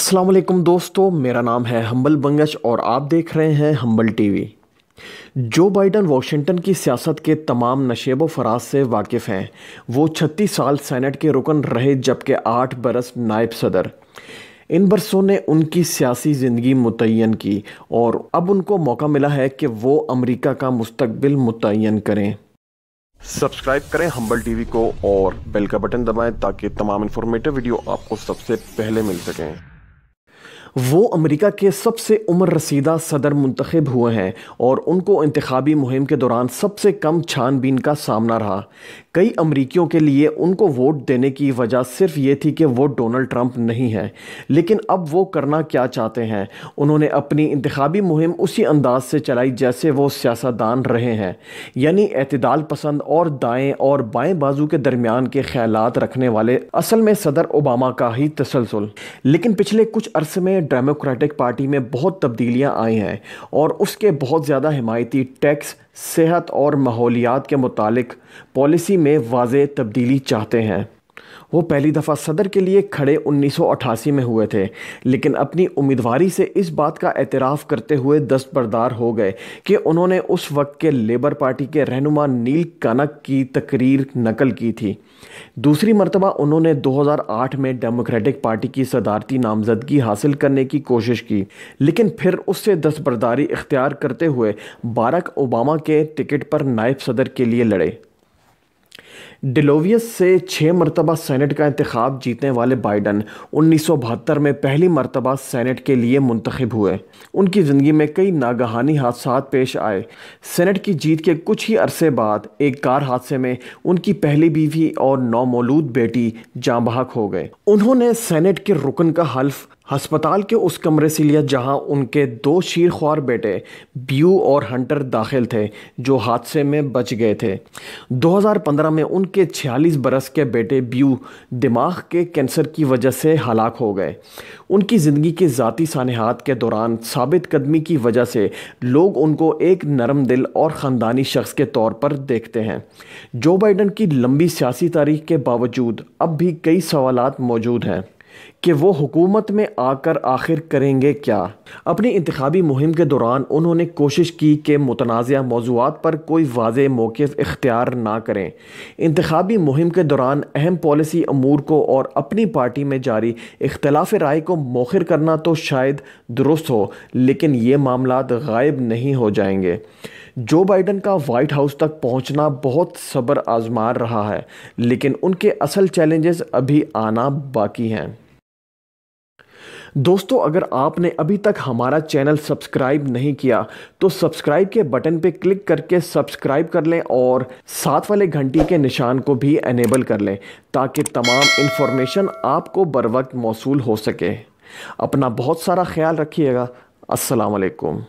असलकम दोस्तों मेरा नाम है हम्बल बंगश और आप देख रहे हैं हम्बल टीवी जो बाइडन वाशिंगटन की सियासत के तमाम नशेब फराज से वाकिफ़ हैं वो 36 साल सेनेट के रुकन रहे जबकि 8 बरस नायब सदर इन बरसों ने उनकी सियासी ज़िंदगी मुतन की और अब उनको मौका मिला है कि वो अमेरिका का मुस्तबिल मुतन करें सब्सक्राइब करें हम्बल टीवी को और बेल का बटन दबाएं ताकि तमाम इन्फॉर्मेटिव वीडियो आपको सबसे पहले मिल सकें वो अमेरिका के सबसे उम्र रसीदा सदर मुंतखब हुए हैं और उनको इंतबी मुहिम के दौरान सबसे कम छानबीन का सामना रहा कई अमरीकियों के लिए उनको वोट देने की वजह सिर्फ ये थी कि वो डोनल्ड ट्रंप नहीं है लेकिन अब वो करना क्या चाहते हैं उन्होंने अपनी इंतबी मुहिम उसी अंदाज से चलाई जैसे वो सियासतदान रहे हैं यानी अतदाल पसंद और दाएँ और बाएँ बाजू के दरमियान के ख्याल रखने वाले असल में सदर ओबामा का ही तसलसल लेकिन पिछले कुछ अरसे में इंडियन डेमोक्रेटिक पार्टी में बहुत तब्दीलियां आई हैं और उसके बहुत ज़्यादा हिमायती टैक्स सेहत और माहौलियात के मुतालिक पॉलिसी में वाज तब्दीली चाहते हैं वो पहली दफ़ा सदर के लिए खड़े 1988 में हुए थे लेकिन अपनी उम्मीदवारी से इस बात का एतराफ़ करते हुए दस्तबरदार हो गए कि उन्होंने उस वक्त के लेबर पार्टी के रहनुमा नील कनक की तकरीर नकल की थी दूसरी मरतबा उन्होंने 2008 में डेमोक्रेटिक पार्टी की सदारती नामजदगी हासिल करने की कोशिश की लेकिन फिर उससे दस्तबरदारी इख्तियार करते हुए बारक ओबामा के टिकट पर नायब सदर के लिए लड़े डिलोवियस से छः मरतबा सैनट का इंतखब जीतने वाले बाइडन उन्नीस सौ बहत्तर में पहली मरतबा सैनट के लिए मंतखब हुए उनकी ज़िंदगी में कई नागहानी हादसा पेश आए सैनट की जीत के कुछ ही अरसे बाद एक कार हादसे में उनकी पहली बीवी और नौमौलूद बेटी जाँ बहक हो गए उन्होंने सैनट के रुकन का हल्फ अस्पताल के उस कमरे से लिया जहां उनके दो शीरख्वार बेटे ब्यू और हंटर दाखिल थे जो हादसे में बच गए थे 2015 में उनके 46 बरस के बेटे ब्यू दिमाग के कैंसर की वजह से हलाक हो गए उनकी ज़िंदगी के ज़ाती सानहात के दौरान साबित कदमी की वजह से लोग उनको एक नरम दिल और ख़ानदानी शख्स के तौर पर देखते हैं जो बाइडन की लंबी सियासी तारीख के बावजूद अब भी कई सवाल मौजूद हैं कि वो हुकूमत में आकर आखिर करेंगे क्या अपनी इंतबी मुहिम के दौरान उन्होंने कोशिश की कि मुतनाज़ मौजूद पर कोई वाज मौक़ इख्तियार ना करें इंतबी मुहिम के दौरान अहम पॉलिसी अमूर को और अपनी पार्टी में जारी इख्तलाफ राय को मौखर करना तो शायद दुरुस्त हो लेकिन ये मामला गायब नहीं हो जाएंगे जो बाइडन का वाइट हाउस तक पहुंचना बहुत सब्र आजमा रहा है लेकिन उनके असल चैलेंजेस अभी आना बाकी हैं दोस्तों अगर आपने अभी तक हमारा चैनल सब्सक्राइब नहीं किया तो सब्सक्राइब के बटन पे क्लिक करके सब्सक्राइब कर लें और साथ वाले घंटी के निशान को भी एनेबल कर लें ताकि तमाम इन्फॉर्मेशन आपको बर वक्त मौसू हो सके अपना बहुत सारा ख्याल रखिएगा असलकुम